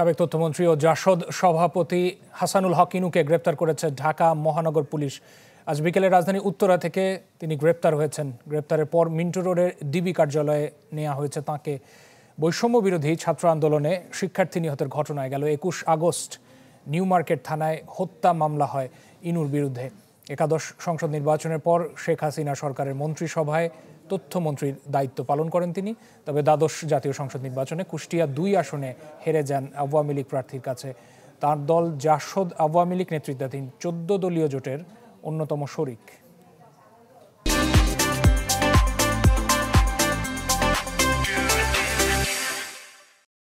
সাবেক তথ্যমন্ত্রী ও জাসদ সভাপতি হাসানুল হক ইনুকে গ্রেপ্তার করেছে ঢাকা মহানগর পুলিশ আজ বিকেলে রাজধানী উত্তরা থেকে তিনি গ্রেপ্তার হয়েছেন গ্রেপ্তারের পর মিন্টু রোডের ডিবি কার্যালয়ে নেওয়া হয়েছে তাকে বৈষম্য বিরোধী ছাত্র আন্দোলনে শিক্ষার্থী নিহতের ঘটনায় গেল একুশ আগস্ট নিউ মার্কেট থানায় হত্যা মামলা হয় ইনুর বিরুদ্ধে একাদশ সংসদ নির্বাচনের পর শেখ হাসিনা সরকারের মন্ত্রিসভায় তথ্যমন্ত্রীর দায়িত্ব পালন করেন তিনি তবে দ্বাদশ জাতীয় সংসদ নির্বাচনে কুষ্টিয়া দুই আসনে হেরে যান আওয়ামী লীগ প্রার্থীর কাছে তার দল জাসদ আওয়ামী লীগ নেতৃত্বাধীন চোদ্দ দলীয় জোটের অন্যতম শরিক